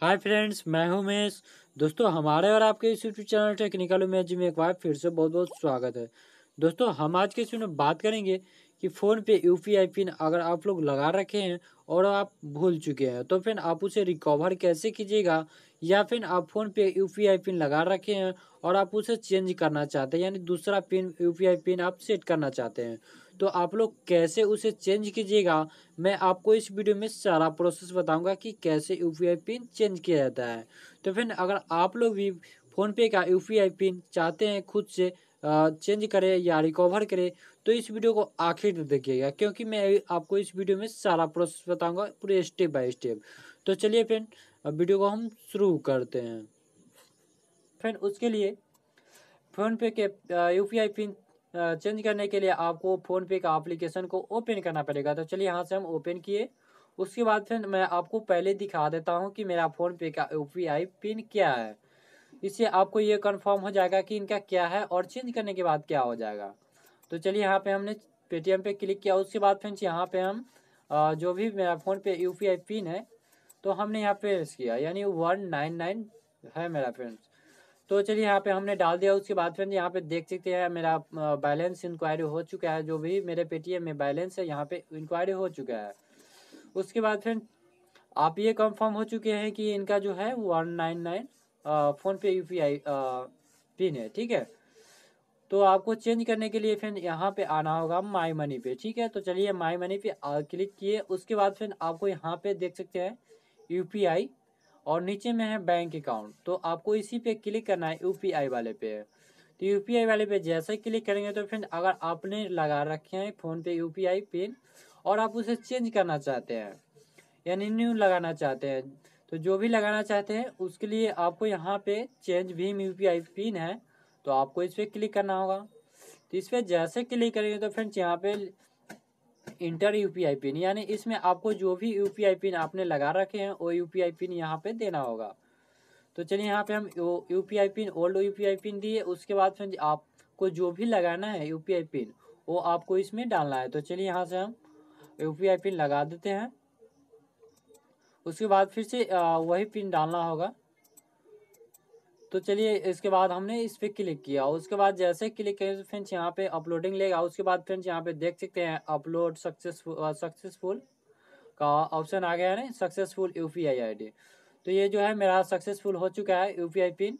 hi friends मैं हूं उमेश दोस्तों हमारे और आपके इस YouTube channel technical Umesh ji में एक बार फिर से बहुत बहुत स्वागत है दोस्तों हम आज के इसमें बात करेंगे कि फ़ोन पे यू पिन अगर आप लोग लगा रखे हैं और आप भूल चुके हैं तो फिर आप उसे रिकवर कैसे कीजिएगा या फिर आप फ़ोन पे यू पिन लगा रखे हैं और आप उसे चेंज करना चाहते हैं यानी दूसरा पिन यू पिन आप सेट करना चाहते हैं तो आप लोग कैसे उसे चेंज कीजिएगा मैं आपको इस वीडियो में सारा प्रोसेस बताऊंगा कि कैसे यू पिन चेंज किया जाता है तो फ्रेंड अगर आप लोग भी फ़ोनपे का यू पिन चाहते हैं खुद से चेंज करें या रिकवर करें तो इस वीडियो को आखिर तक देखिएगा क्योंकि मैं आपको इस वीडियो में सारा प्रोसेस बताऊँगा पूरे स्टेप बाई स्टेप तो चलिए फ्रेंड वीडियो को हम शुरू करते हैं फिर उसके लिए फ़ोनपे के यू पिन चेंज करने के लिए आपको फ़ोनपे का एप्लीकेशन को ओपन करना पड़ेगा तो चलिए यहाँ से हम ओपन किए उसके बाद फिर मैं आपको पहले दिखा देता हूँ कि मेरा फ़ोनपे का यू पिन क्या है इससे आपको ये कन्फर्म हो जाएगा कि इनका क्या है और चेंज करने के बाद क्या हो जाएगा तो चलिए यहाँ पे हमने पेटीएम पे क्लिक किया उसके बाद फ्रेंड्स यहाँ पे हम जो भी मेरा फ़ोन पे यू पिन है तो हमने यहाँ पे किया यानी वन नाइन नाइन है मेरा फ्रेंड्स तो चलिए यहाँ पे हमने डाल दिया उसके बाद फ्रेंड यहाँ पे देख सकते हैं मेरा बैलेंस इंक्वायरी हो चुका है जो भी मेरे पेटीएम में बैलेंस है यहाँ पे इंक्वायरी हो चुका है उसके बाद फ्रेंड आप ये कंफर्म हो चुके हैं कि इनका जो है one nine nine PhonePe U P I pin है ठीक है तो आपको चेंज करने के लिए फ्रेंड यहाँ पे आना होगा माई मनी पे ठीक है तो चलिए माई मनी पे क्लिक किए उसके बाद फ्रेंड आपको यहाँ पे देख सकते हैं यू पी आई और नीचे में है बैंक अकाउंट तो आपको इसी पे क्लिक करना है यूपीआई वाले पे तो यूपीआई वाले पे जैसे क्लिक करेंगे तो फ्रेंड अगर आपने लगा रखे हैं फ़ोन पे यूपीआई पिन और आप उसे चेंज करना चाहते हैं यानी न्यू लगाना चाहते हैं तो जो भी लगाना चाहते हैं उसके लिए आपको यहाँ पे चेंज भीम यू पिन है तो आपको इस पर क्लिक करना होगा तो इस पर जैसे क्लिक करेंगे तो फ्रेंड्स यहाँ पे इंटर यूपीआई पिन यानी इसमें आपको जो भी यूपीआई पिन आपने लगा रखे हैं वो यूपीआई पिन यहाँ पे देना होगा तो चलिए यहाँ पे हम UPI pin old UPI pin दिए उसके बाद फिर आपको जो भी लगाना है यूपीआई पिन वो आपको इसमें डालना है तो चलिए यहाँ से हम यूपीआई पिन लगा देते हैं उसके बाद फिर से वही पिन डालना होगा तो चलिए इसके बाद हमने इस पर क्लिक किया उसके बाद जैसे क्लिक करें फ्रेंड्स यहाँ पे अपलोडिंग लेगा उसके बाद फ्रेंड्स यहाँ पे देख सकते हैं अपलोड सक्सेसफुल सक्सेसफुल का ऑप्शन आ गया है ना successful U P I I D तो ये जो है मेरा सक्सेसफुल हो चुका है यू पी आई पिन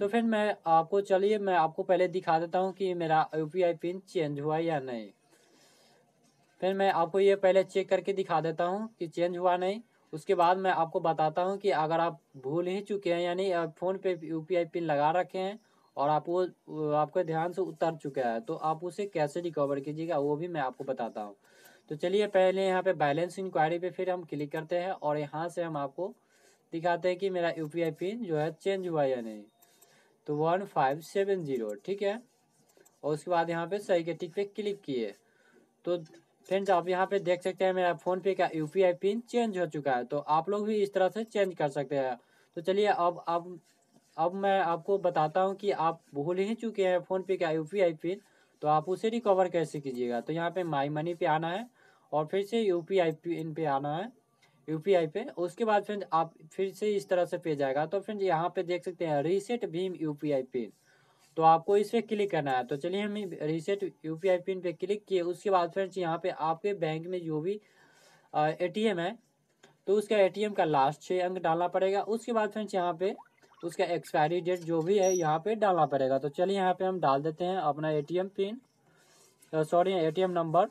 तो फिर मैं आपको चलिए मैं आपको पहले दिखा देता हूँ कि मेरा U P I pin change हुआ या नहीं फिर मैं आपको ये पहले चेक करके दिखा देता हूँ कि चेंज हुआ नहीं उसके बाद मैं आपको बताता हूँ कि अगर आप भूल ही चुके हैं यानी फ़ोन पे यू पिन लगा रखे हैं और आप वो आपका ध्यान से उतर चुका है तो आप उसे कैसे रिकवर कीजिएगा वो भी मैं आपको बताता हूँ तो चलिए पहले यहाँ पे बैलेंस इंक्वायरी पे फिर हम क्लिक करते हैं और यहाँ से हम आपको दिखाते हैं कि मेरा यू पिन जो है चेंज हुआ या नहीं तो वन फाइव सेवन जीरो ठीक है और उसके बाद यहाँ पे सही के टिक पे क्लिक किए तो फ्रेंड्स आप यहाँ पे देख सकते हैं मेरा फोन पे का यूपीआई पिन चेंज हो चुका है तो आप लोग भी इस तरह से चेंज कर सकते हैं तो चलिए अब अब अब मैं आपको बताता हूँ कि आप भूल ही चुके हैं फोन पे का यूपीआई पिन तो आप उसे रिकवर कैसे कीजिएगा तो यहाँ पे माई मनी पे आना है और फिर से यू पी आई पिन पे आना है यू पी आई पे उसके बाद फ्रेंड आप फिर से इस तरह से पे जाएगा तो फ्रेंड यहाँ पे देख सकते हैं रीसेट भीम यू पी आई पिन तो आपको इस पर क्लिक करना है तो चलिए हम रीसेट यू पिन पे क्लिक किए उसके बाद फ्रेंड्स यहाँ पे आपके बैंक में जो भी ए है तो उसका ए का लास्ट छः अंक डालना पड़ेगा उसके बाद फ्रेंड्स यहाँ पे उसका एक्सपायरी डेट जो भी है यहाँ पे डालना पड़ेगा तो चलिए यहाँ पे हम डाल देते हैं अपना M pin sorry M number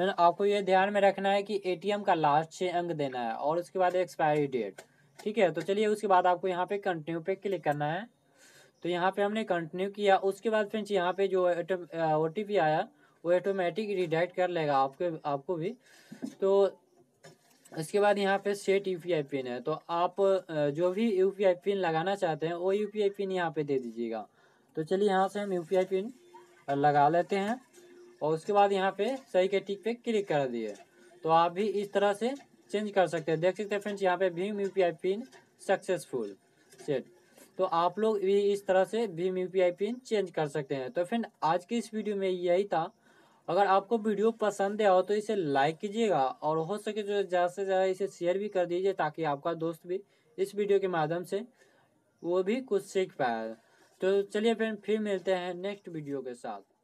फिर आपको ये ध्यान में रखना है कि एटीएम का लास्ट छः अंक देना है और उसके बाद एक्सपायरी डेट ठीक है तो चलिए उसके बाद आपको यहाँ पे कंटिन्यू पे क्लिक करना है तो यहाँ पे हमने कंटिन्यू किया उसके बाद फ्रेंड्स यहाँ पे जो ओ टी आया वो ऑटोमेटिक रिडाइट कर लेगा आपके आपको भी तो इसके बाद यहाँ पे set U P I pin है तो आप जो भी यू पी आई पिन लगाना चाहते हैं वो यू पी आई पिन यहाँ पे दे दीजिएगा तो चलिए यहाँ से हम यू पी आई पिन लगा लेते हैं और उसके बाद यहाँ पे सही के टिक पे क्लिक कर दिए तो आप भी इस तरह से चेंज कर सकते हैं देख सकते हैं फ्रेंड्स यहाँ पे भीम यू पिन सक्सेसफुल सेट तो आप लोग भी इस तरह से भीम यू पिन चेंज कर सकते हैं तो फ्रेंड आज की इस वीडियो में यही था अगर आपको वीडियो पसंद आया हो तो इसे लाइक कीजिएगा और हो सके तो ज़्यादा से ज़्यादा इसे शेयर भी कर दीजिए ताकि आपका दोस्त भी इस वीडियो के माध्यम से वो भी कुछ सीख पाए तो चलिए फ्रेंड फिर मिलते हैं नेक्स्ट वीडियो के साथ